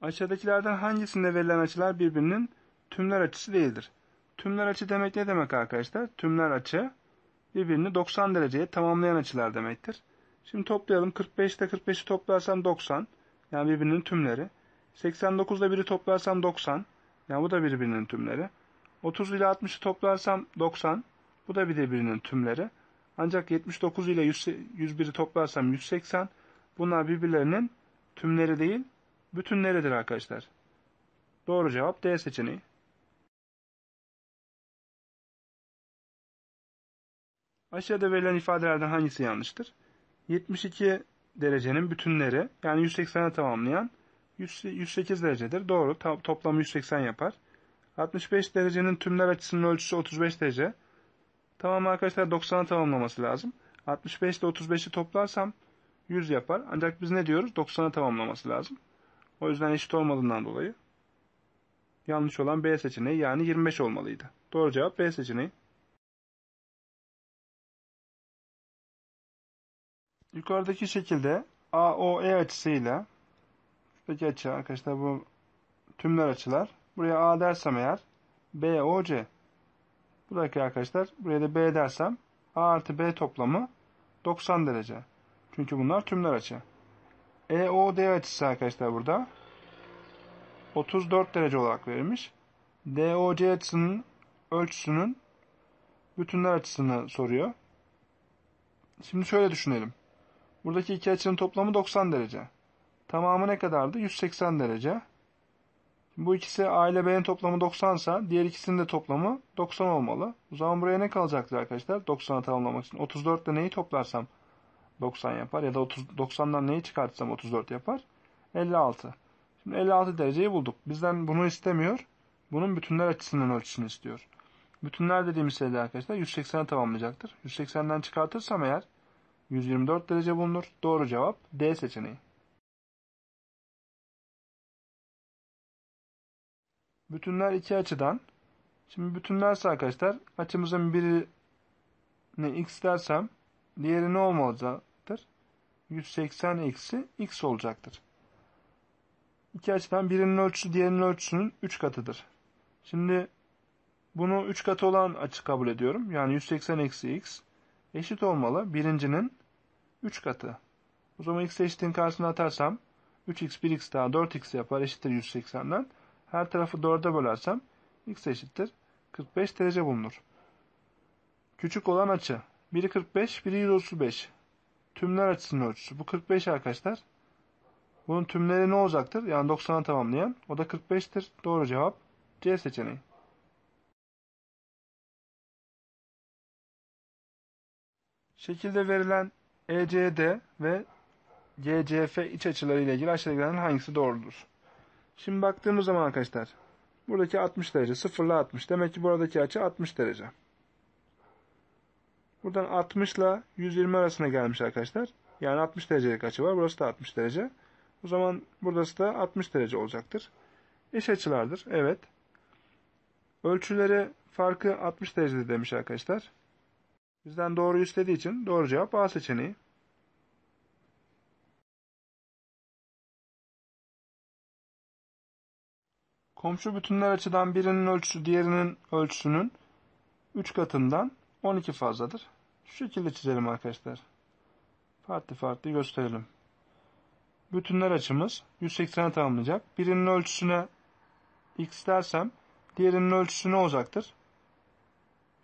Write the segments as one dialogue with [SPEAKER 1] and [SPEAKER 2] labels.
[SPEAKER 1] Aşağıdakilerden hangisinde verilen açılar birbirinin tümler açısı değildir? Tümler açı demek ne demek arkadaşlar? Tümler açı birbirini 90 dereceye tamamlayan açılar demektir. Şimdi toplayalım. 45 ile 45'i toplarsam 90. Yani birbirinin tümleri. 89'da 1'i toplarsam 90. Yani bu da birbirinin tümleri. 30 ile 60'ı toplarsam 90. Bu da bir de birinin tümleri. Ancak 79 ile 100, 101'i toplarsam 180. Bunlar birbirlerinin tümleri değil, bütünleridir arkadaşlar. Doğru cevap D seçeneği. Aşağıda verilen ifadelerden hangisi yanlıştır? 72 derecenin bütünleri yani 180'e tamamlayan 100, 108 derecedir. Doğru. To toplamı 180 yapar. 65 derecenin tümler açısının ölçüsü 35 derece. Tamam arkadaşlar 90'a tamamlaması lazım. 65 ile 35'i toplarsam 100 yapar. Ancak biz ne diyoruz? 90'a tamamlaması lazım. O yüzden eşit olmadığından dolayı yanlış olan B seçeneği yani 25 olmalıydı. Doğru cevap B seçeneği. Yukarıdaki şekilde AOE açısıyla üstteki açı arkadaşlar bu tümler açılar. Buraya A dersem eğer B, O, C. Buradaki arkadaşlar buraya da B dersem A artı B toplamı 90 derece. Çünkü bunlar tümler açı. E, O, D açısı arkadaşlar burada 34 derece olarak verilmiş. D, O, C açısının ölçüsünün bütünler açısını soruyor. Şimdi şöyle düşünelim. Buradaki iki açının toplamı 90 derece. Tamamı ne kadardı? 180 derece. bu ikisi A ile B'nin toplamı 90 ise, diğer ikisinin de toplamı 90 olmalı. O zaman buraya ne kalacaktır arkadaşlar? 90'a tamamlamak için. 34 ile neyi toplarsam 90 yapar ya da 30, 90'dan neyi çıkartsam 34 yapar? 56. Şimdi 56 dereceyi bulduk. Bizden bunu istemiyor. Bunun bütünler açısından ölçüsünü istiyor. Bütünler dediğimiz şeyde arkadaşlar 180'e tamamlayacaktır. 180'den çıkartırsam eğer 124 derece bulunur. Doğru cevap D seçeneği. Bütünler iki açıdan. Şimdi bütünlerse arkadaşlar açımızın birini x dersem diğeri ne olmalıdır? 180 eksi x olacaktır. İki açıdan birinin ölçüsü diğerinin ölçüsünün 3 katıdır. Şimdi bunu 3 katı olan açı kabul ediyorum. Yani 180 eksi x eşit olmalı birincinin 3 katı. O zaman x eşitliğin karşısına atarsam 3x 1x daha 4x yapar eşittir 180'den. Her tarafı 4'e bölersem x eşittir 45 derece bulunur. Küçük olan açı. Biri 45, biri 135. Tümler açısının ölçüsü. Bu 45 arkadaşlar. Bunun tümleri ne olacaktır? Yani 90'a tamamlayan. O da 45'tir. Doğru cevap C seçeneği.
[SPEAKER 2] Şekilde verilen
[SPEAKER 1] ECD ve GCF iç açıları ile ilgili aşağıdakilerden hangisi doğrudur? Şimdi baktığımız zaman arkadaşlar buradaki 60 derece 0 ile 60 demek ki buradaki açı 60 derece. Buradan 60 ile 120 arasına gelmiş arkadaşlar. Yani 60 derecelik açı var. Burası da 60 derece. O zaman burası da 60 derece olacaktır. Eş açılardır. Evet. Ölçüleri farkı 60 derecede demiş arkadaşlar. Bizden doğru istediği için doğru cevap A seçeneği. Komşu bütünler açıdan birinin ölçüsü diğerinin ölçüsünün 3 katından 12 fazladır. Şu şekilde çizelim arkadaşlar. Farklı farklı gösterelim. Bütünler açımız 180'e tamamlayacak. Birinin ölçüsüne x dersem diğerinin ölçüsü ne olacaktır?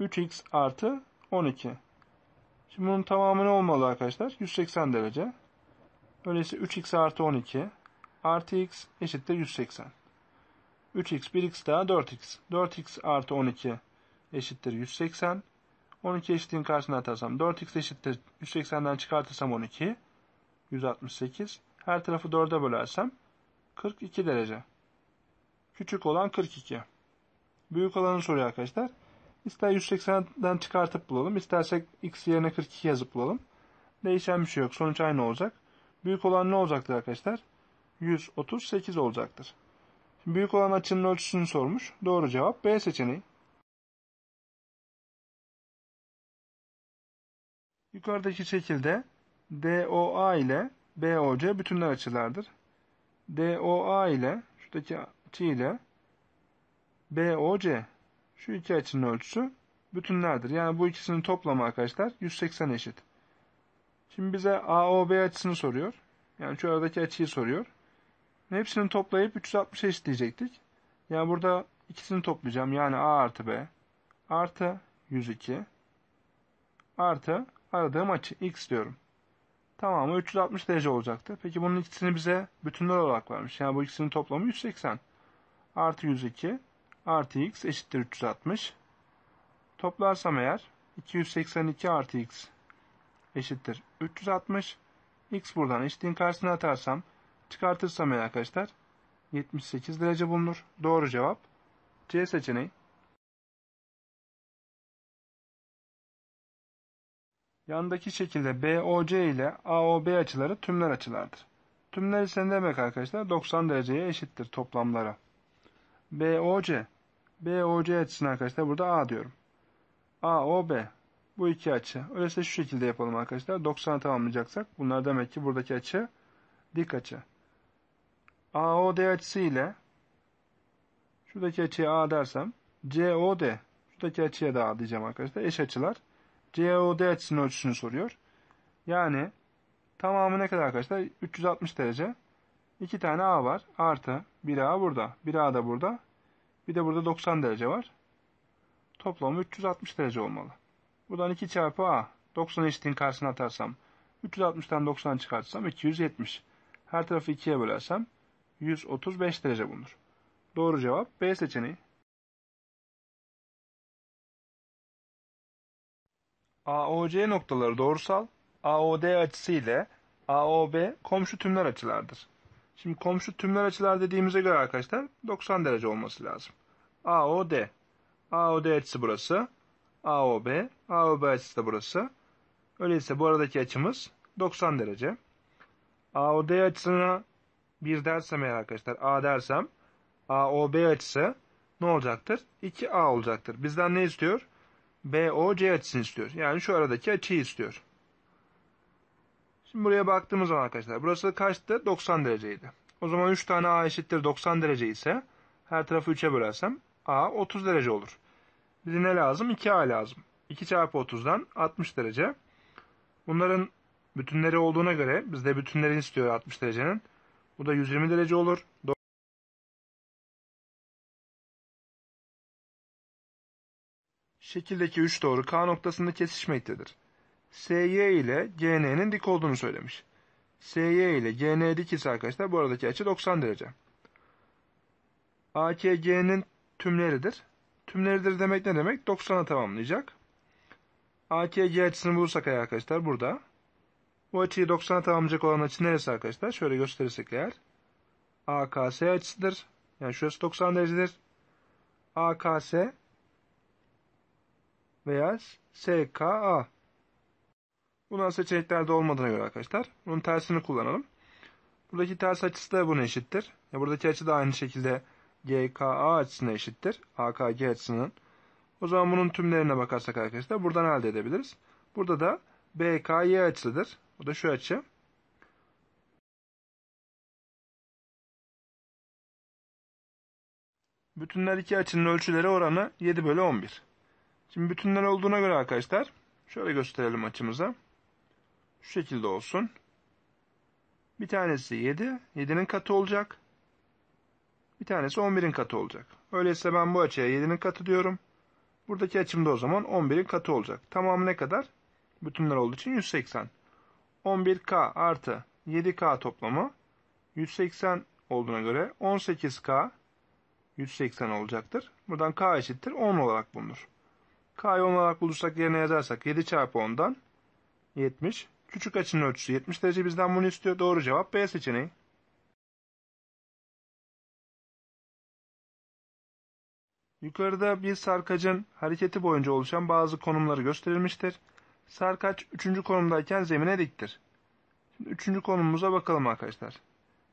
[SPEAKER 1] 3x artı 12. Şimdi bunun tamamı ne olmalı arkadaşlar? 180 derece. Öyleyse 3x artı 12 artı x eşittir 180. 3x 1x daha 4x. 4x artı 12 eşittir 180. 12 eşitliğin karşısına atarsam 4x eşittir 180'den çıkartırsam 12. 168. Her tarafı 4'e bölersem 42 derece. Küçük olan 42. Büyük olanı soruyor arkadaşlar. İster 180'den çıkartıp bulalım. istersek x yerine 42 yazıp bulalım. Değişen bir şey yok. Sonuç aynı olacak. Büyük olan ne olacaktır arkadaşlar? 138 olacaktır. Büyük olan açının ölçüsünü sormuş. Doğru cevap B seçeneği.
[SPEAKER 2] Yukarıdaki şekilde
[SPEAKER 1] DOA ile BOC bütünler açılardır. DOA ile şuradaki T ile BOC şu iki açının ölçüsü bütünlerdir. Yani bu ikisinin toplamı arkadaşlar 180 eşit. Şimdi bize AOB açısını soruyor. Yani şu aradaki açıyı soruyor. Hepsini toplayıp 360 eşitleyecektik. Yani burada ikisini toplayacağım. Yani A artı B artı 102 artı aradığım açı X diyorum. Tamamı 360 derece olacaktı. Peki bunun ikisini bize bütünler olarak vermiş. Yani bu ikisinin toplamı 180. Artı 102 artı X eşittir 360. Toplarsam eğer 282 artı X eşittir 360. X buradan eşitliğin karşısına atarsam Çıkartırsam eğer arkadaşlar 78 derece bulunur. Doğru cevap C seçeneği. Yandaki şekilde BOC ile AOB açıları tümler açılardır. Tümler ise ne demek arkadaşlar? 90 dereceye eşittir toplamlara. BOC. BOC açısını arkadaşlar burada A diyorum. AOB. Bu iki açı. Öyleyse şu şekilde yapalım arkadaşlar. 90'a tamamlayacaksak bunlar demek ki buradaki açı dik açı. AOD açısı ile şuradaki açıya A dersem COD şuradaki açıya da A diyeceğim arkadaşlar. Eş açılar. COD açısının ölçüsünü soruyor. Yani tamamı ne kadar arkadaşlar? 360 derece. 2 tane A var. Artı bir a burada. bir a da burada. Bir de burada 90 derece var. toplamı 360 derece olmalı. Buradan 2 çarpı A. 90 eşitliğin karşısına atarsam. 360'tan 90 çıkartsam 270. Her tarafı 2'ye bölersem 135 derece bulunur. Doğru cevap B seçeneği. AOC noktaları doğrusal, AOD açısı ile AOB komşu tümler açılardır. Şimdi komşu tümler açılar dediğimize göre arkadaşlar 90 derece olması lazım. AOD. AOD açısı burası. AOB. AOB açısı da burası. Öyleyse bu aradaki açımız 90 derece. AOD açısına bir dersem eğer arkadaşlar A dersem AOB açısı ne olacaktır? 2A olacaktır. Bizden ne istiyor? BOC açısını istiyor. Yani şu aradaki açıyı istiyor. Şimdi buraya baktığımız zaman arkadaşlar burası kaçtı? 90 dereceydi. O zaman 3 tane A eşittir 90 derece ise her tarafı 3'e bölersem A 30 derece olur. Bize ne lazım? 2A lazım. 2 çarpı 30'dan 60 derece. Bunların bütünleri olduğuna göre bizde bütünleri istiyor 60 derecenin. Bu da 120 derece olur. Şekildeki 3 doğru K noktasında kesişmektedir. SY ile GN'nin dik olduğunu söylemiş. SY ile GN dik ise arkadaşlar bu aradaki açı 90 derece. AKG'nin tümleridir. Tümleridir demek ne demek? 90'a tamamlayacak. AKG açısını bulursak arkadaşlar burada bu açıyı 90'a tamamlayacak olan açı neresi arkadaşlar? Şöyle gösterirsek eğer. AKS açısıdır. Yani şurası 90 derecedir. AKS veya SKA. Bunlar seçeneklerde olmadığına göre arkadaşlar. Bunun tersini kullanalım. Buradaki ters açısı da buna eşittir. Ya buradaki açı da aynı şekilde GKA açısına eşittir. AKG açısının. O zaman bunun tümlerine bakarsak arkadaşlar buradan elde edebiliriz. Burada da BKY açısıdır. O da şu açı. Bütünler iki açının ölçüleri oranı 7 bölü 11. Şimdi bütünler olduğuna göre arkadaşlar şöyle gösterelim açımıza. Şu şekilde olsun. Bir tanesi 7, 7'nin katı olacak. Bir tanesi 11'in katı olacak. Öyleyse ben bu açıya 7'nin katı diyorum. Buradaki açım da o zaman 11'in katı olacak. Tamamı ne kadar? Bütünler olduğu için 180. 11K artı 7K toplamı 180 olduğuna göre 18K 180 olacaktır. Buradan K eşittir 10 olarak bulunur. K'yı 10 olarak bulursak yerine yazarsak 7 çarpı 10'dan 70. Küçük açının ölçüsü 70 derece bizden bunu istiyor. Doğru cevap B seçeneği. Yukarıda bir sarkacın hareketi boyunca oluşan bazı konumları gösterilmiştir. Sarkaç 3. konumdayken zemine diktir. Şimdi 3. konumumuza bakalım arkadaşlar.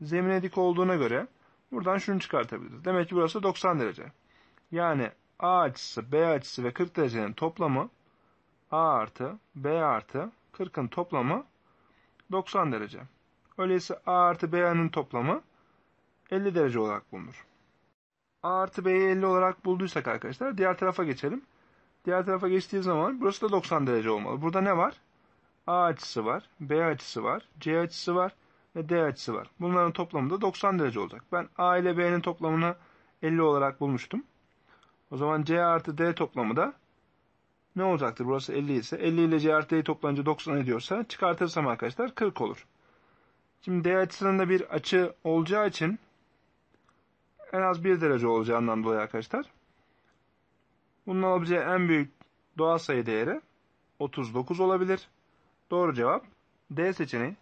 [SPEAKER 1] Zemine dik olduğuna göre buradan şunu çıkartabiliriz. Demek ki burası 90 derece. Yani A açısı, B açısı ve 40 derecenin toplamı A artı B artı 40'ın toplamı 90 derece. Öyleyse A artı B'nin toplamı 50 derece olarak bulunur. A artı B'yi 50 olarak bulduysak arkadaşlar diğer tarafa geçelim. Diğer tarafa geçtiği zaman burası da 90 derece olmalı. Burada ne var? A açısı var, B açısı var, C açısı var ve D açısı var. Bunların toplamı da 90 derece olacak. Ben A ile B'nin toplamını 50 olarak bulmuştum. O zaman C artı D toplamı da ne olacaktır? Burası 50 ise 50 ile C artı D'yi toplanınca 90 ediyorsa çıkartırsam arkadaşlar 40 olur. Şimdi D açısında bir açı olacağı için en az 1 derece olacağından dolayı arkadaşlar bunun alabileceği en büyük doğal sayı değeri 39 olabilir. Doğru cevap D
[SPEAKER 2] seçeneği.